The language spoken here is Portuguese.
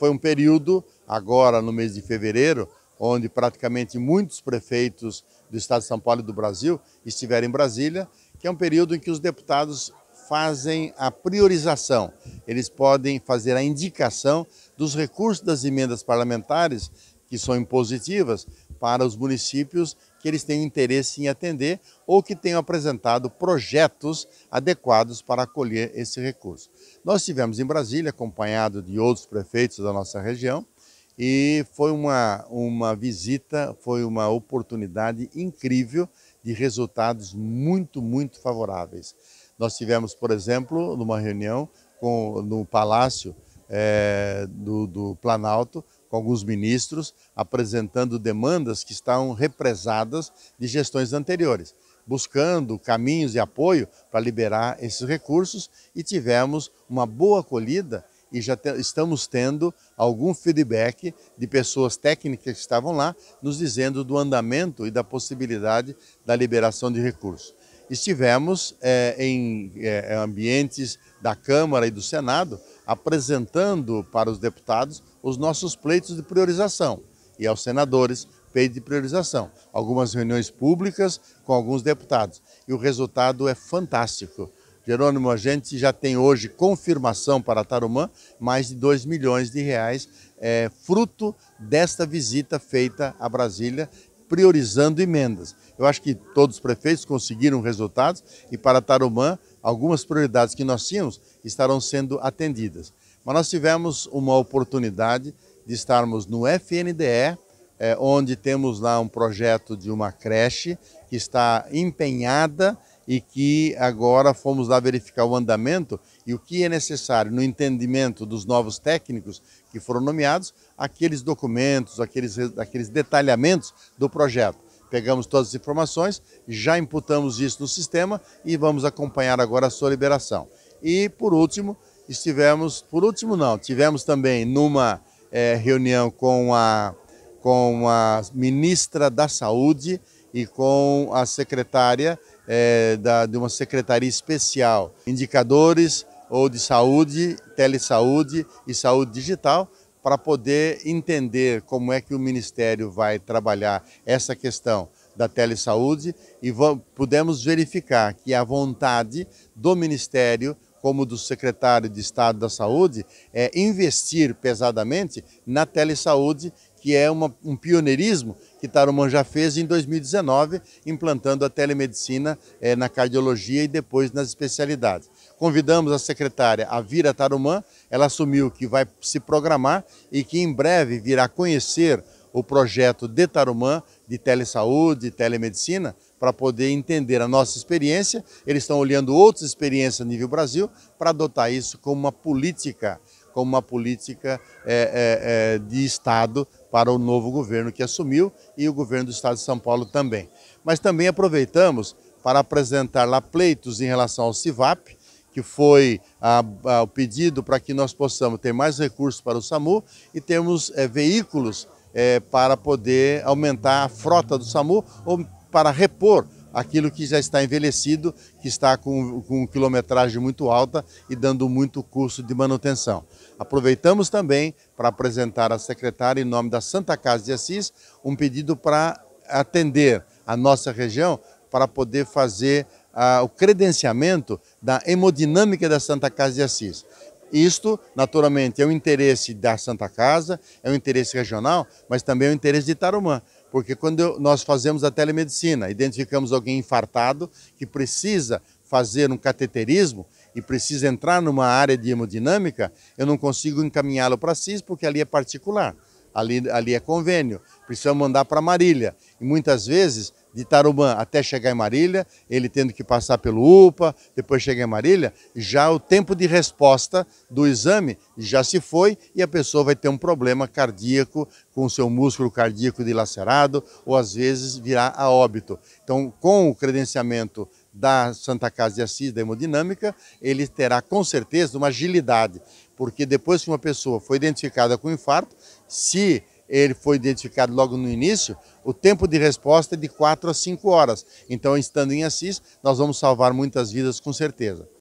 Foi um período, agora no mês de fevereiro, onde praticamente muitos prefeitos do Estado de São Paulo e do Brasil estiveram em Brasília, que é um período em que os deputados fazem a priorização. Eles podem fazer a indicação dos recursos das emendas parlamentares, que são impositivas, para os municípios que eles tenham interesse em atender ou que tenham apresentado projetos adequados para acolher esse recurso. Nós estivemos em Brasília, acompanhado de outros prefeitos da nossa região, e foi uma, uma visita, foi uma oportunidade incrível de resultados muito, muito favoráveis. Nós tivemos, por exemplo, numa reunião com, no Palácio é, do, do Planalto, com alguns ministros apresentando demandas que estão represadas de gestões anteriores, buscando caminhos e apoio para liberar esses recursos e tivemos uma boa acolhida e já te, estamos tendo algum feedback de pessoas técnicas que estavam lá nos dizendo do andamento e da possibilidade da liberação de recursos. Estivemos é, em é, ambientes da Câmara e do Senado apresentando para os deputados os nossos pleitos de priorização e aos senadores pleito de priorização. Algumas reuniões públicas com alguns deputados e o resultado é fantástico. Jerônimo, a gente já tem hoje confirmação para Tarumã, mais de 2 milhões de reais, é, fruto desta visita feita a Brasília priorizando emendas. Eu acho que todos os prefeitos conseguiram resultados e para Tarumã, algumas prioridades que nós tínhamos estarão sendo atendidas. Mas nós tivemos uma oportunidade de estarmos no FNDE, é, eh, onde temos lá um projeto de uma creche que está empenhada e que agora fomos lá verificar o andamento e o que é necessário no entendimento dos novos técnicos que foram nomeados, aqueles documentos, aqueles, aqueles detalhamentos do projeto. Pegamos todas as informações, já imputamos isso no sistema e vamos acompanhar agora a sua liberação. E, por último, estivemos, por último não, tivemos também numa é, reunião com a, com a ministra da Saúde e com a secretária é, da, de uma secretaria especial, indicadores ou de saúde, telesaúde e saúde digital, para poder entender como é que o Ministério vai trabalhar essa questão da telesaúde e pudemos verificar que a vontade do Ministério, como do secretário de Estado da Saúde, é investir pesadamente na telesaúde que é uma, um pioneirismo que Tarumã já fez em 2019, implantando a telemedicina eh, na cardiologia e depois nas especialidades. Convidamos a secretária a vir a Tarumã, ela assumiu que vai se programar e que em breve virá conhecer o projeto de Tarumã de telesaúde, de telemedicina, para poder entender a nossa experiência. Eles estão olhando outras experiências a nível Brasil para adotar isso como uma política como uma política é, é, é, de Estado para o novo governo que assumiu e o governo do Estado de São Paulo também. Mas também aproveitamos para apresentar lá pleitos em relação ao CIVAP, que foi a, a, o pedido para que nós possamos ter mais recursos para o SAMU e termos é, veículos é, para poder aumentar a frota do SAMU ou para repor aquilo que já está envelhecido, que está com, com quilometragem muito alta e dando muito custo de manutenção. Aproveitamos também para apresentar à secretária, em nome da Santa Casa de Assis, um pedido para atender a nossa região para poder fazer ah, o credenciamento da hemodinâmica da Santa Casa de Assis. Isto, naturalmente, é o interesse da Santa Casa, é o interesse regional, mas também é o interesse de Tarumã. Porque quando nós fazemos a telemedicina, identificamos alguém infartado que precisa fazer um cateterismo e precisa entrar numa área de hemodinâmica, eu não consigo encaminhá-lo para CIS porque ali é particular, ali, ali é convênio, precisamos mandar para Marília. E muitas vezes de Tarumã até chegar em Marília, ele tendo que passar pelo UPA, depois chegar em Marília, já o tempo de resposta do exame já se foi e a pessoa vai ter um problema cardíaco com o seu músculo cardíaco dilacerado ou às vezes virá a óbito. Então, com o credenciamento da Santa Casa de Assis, da hemodinâmica, ele terá com certeza uma agilidade, porque depois que uma pessoa foi identificada com infarto, se ele foi identificado logo no início, o tempo de resposta é de 4 a 5 horas. Então, estando em Assis, nós vamos salvar muitas vidas com certeza.